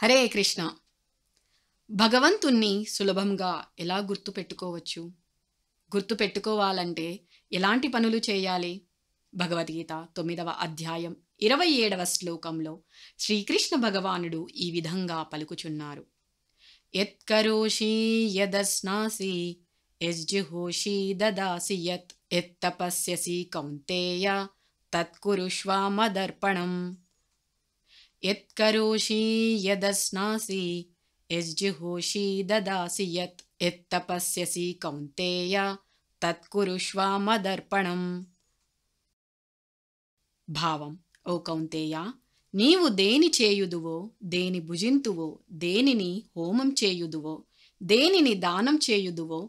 హరే కృష్ణ భగవంతుణ్ణి సులభంగా ఎలా గుర్తుపెట్టుకోవచ్చు గుర్తుపెట్టుకోవాలంటే ఎలాంటి పనులు చేయాలి భగవద్గీత తొమ్మిదవ అధ్యాయం ఇరవై ఏడవ శ్లోకంలో శ్రీకృష్ణ భగవానుడు ఈ విధంగా పలుకుచున్నారు ఎత్కరోషి దదాసి యత్ కౌంతేయ తత్కురుష్వా మదర్పణం యత్కరోషీ యదస్నాసి యజ్జుహోషి దదాసి యత్ ఎత్తపస్యసి కౌంతేయ తత్కురుష్వామదర్పణం భావం ఓ కౌంతేయ నీవు దేని చేయుదువో దేని భుజింతువో దేనిని హోమం చేయుదువో దేనిని దానం చేయుదువో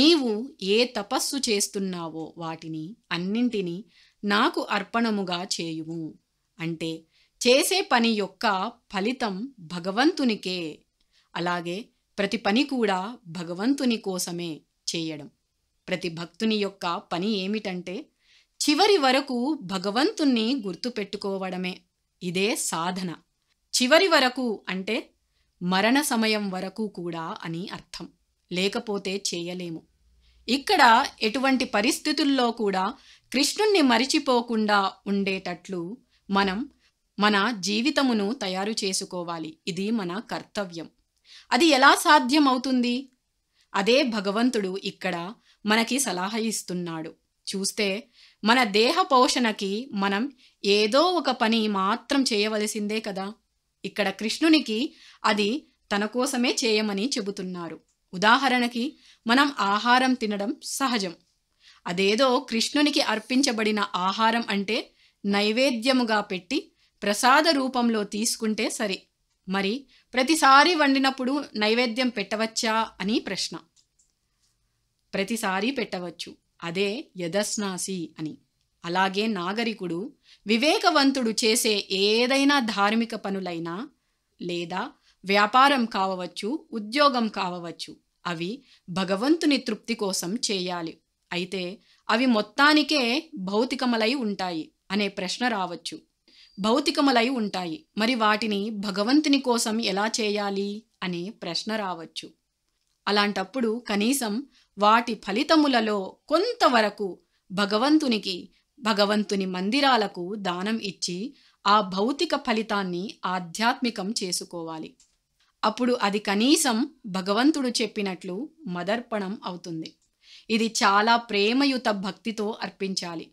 నీవు ఏ తపస్సు చేస్తున్నావో వాటిని అన్నింటినీ నాకు అర్పణముగా చేయుము అంటే చేసే పని యొక్క ఫలితం భగవంతునికే అలాగే ప్రతి పని కూడా భగవంతుని కోసమే చేయడం ప్రతి భక్తుని యొక్క పని ఏమిటంటే చివరి వరకు భగవంతుణ్ణి గుర్తుపెట్టుకోవడమే ఇదే సాధన చివరి వరకు అంటే మరణ సమయం వరకు కూడా అని అర్థం లేకపోతే చేయలేము ఇక్కడ ఎటువంటి పరిస్థితుల్లో కూడా కృష్ణుణ్ణి మరిచిపోకుండా ఉండేటట్లు మనం మన జీవితమును తయారు చేసుకోవాలి ఇది మన కర్తవ్యం అది ఎలా సాధ్యమవుతుంది అదే భగవంతుడు ఇక్కడ మనకి సలహా ఇస్తున్నాడు చూస్తే మన దేహ పోషణకి మనం ఏదో ఒక పని మాత్రం చేయవలసిందే కదా ఇక్కడ కృష్ణునికి అది తన కోసమే చేయమని చెబుతున్నారు ఉదాహరణకి మనం ఆహారం తినడం సహజం అదేదో కృష్ణునికి అర్పించబడిన ఆహారం అంటే నైవేద్యముగా పెట్టి ప్రసాద రూపంలో తీసుకుంటే సరే మరి ప్రతిసారి వండినప్పుడు నైవేద్యం పెట్టవచ్చా అని ప్రశ్న ప్రతిసారి పెట్టవచ్చు అదే యదస్నాసి అని అలాగే నాగరికుడు వివేకవంతుడు చేసే ఏదైనా ధార్మిక పనులైనా లేదా వ్యాపారం కావవచ్చు ఉద్యోగం కావవచ్చు అవి భగవంతుని తృప్తి కోసం చేయాలి అయితే అవి మొత్తానికే భౌతికమలై ఉంటాయి అనే ప్రశ్న రావచ్చు భౌతికములై ఉంటాయి మరి వాటిని భగవంతుని కోసం ఎలా చేయాలి అనే ప్రశ్న రావచ్చు అలాంటప్పుడు కనీసం వాటి ఫలితములలో కొంతవరకు భగవంతునికి భగవంతుని మందిరాలకు దానం ఇచ్చి ఆ భౌతిక ఫలితాన్ని ఆధ్యాత్మికం చేసుకోవాలి అప్పుడు అది కనీసం భగవంతుడు చెప్పినట్లు మదర్పణం అవుతుంది ఇది చాలా ప్రేమయుత భక్తితో అర్పించాలి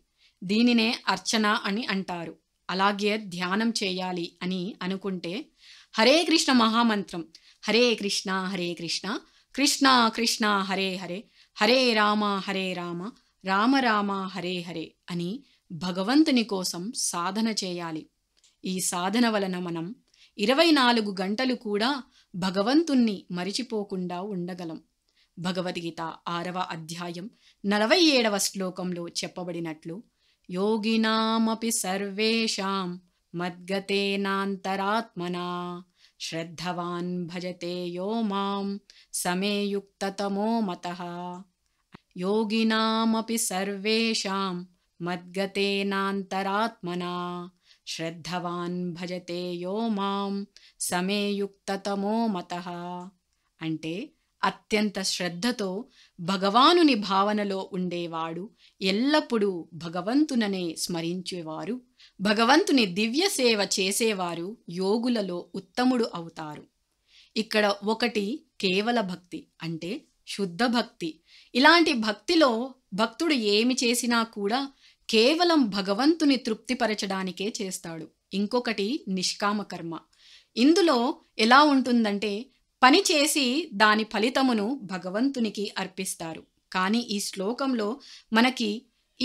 దీనినే అర్చన అని అంటారు అలాగే ధ్యానం చేయాలి అని అనుకుంటే హరే కృష్ణ మహామంత్రం హరే కృష్ణ హరే కృష్ణ కృష్ణ కృష్ణ హరే హరే హరే రామ హరే రామ రామ రామ హరే హరే అని భగవంతుని కోసం సాధన చేయాలి ఈ సాధన వలన మనం ఇరవై నాలుగు గంటలు కూడా భగవంతుణ్ణి మరిచిపోకుండా ఉండగలం భగవద్గీత ఆరవ అధ్యాయం నలభై ఏడవ శ్లోకంలో చెప్పబడినట్లు योगिनामपि सर्वेषां मद्गतेनान्तरात्मना श्रद्धवान् भजते यो मां समेयुक्ततमो मतः योगिनामपि सर्वेषां मद्गतेनान्तरात्मना श्रद्धवान् भजते यो मां समेयुक्ततमो मतः अन्ते అత్యంత శ్రద్ధతో భగవానుని భావనలో ఉండేవాడు ఎల్లప్పుడూ భగవంతుననే స్మరించేవారు భగవంతుని దివ్య సేవ చేసేవారు యోగులలో ఉత్తముడు అవుతారు ఇక్కడ ఒకటి కేవల భక్తి అంటే శుద్ధ భక్తి ఇలాంటి భక్తిలో భక్తుడు ఏమి చేసినా కూడా కేవలం భగవంతుని తృప్తిపరచడానికే చేస్తాడు ఇంకొకటి నిష్కామకర్మ ఇందులో ఎలా ఉంటుందంటే పనిచేసి దాని ఫలితమును భగవంతునికి అర్పిస్తారు కానీ ఈ శ్లోకంలో మనకి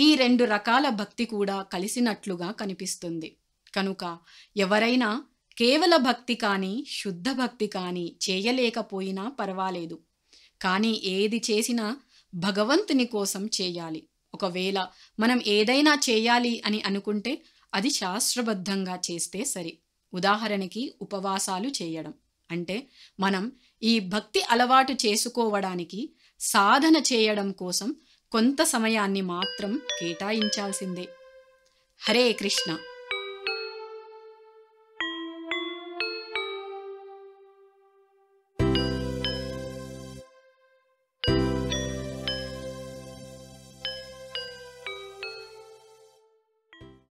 ఈ రెండు రకాల భక్తి కూడా కలిసినట్లుగా కనిపిస్తుంది కనుక ఎవరైనా కేవల భక్తి కానీ శుద్ధ భక్తి కానీ చేయలేకపోయినా పర్వాలేదు కానీ ఏది చేసినా భగవంతుని కోసం చేయాలి ఒకవేళ మనం ఏదైనా చేయాలి అని అనుకుంటే అది శాస్త్రబద్ధంగా చేస్తే సరి ఉదాహరణకి ఉపవాసాలు చేయడం అంటే మనం ఈ భక్తి అలవాటు చేసుకోవడానికి సాధన చేయడం కోసం కొంత సమయాన్ని మాత్రం కేటాయించాల్సిందే హరే కృష్ణ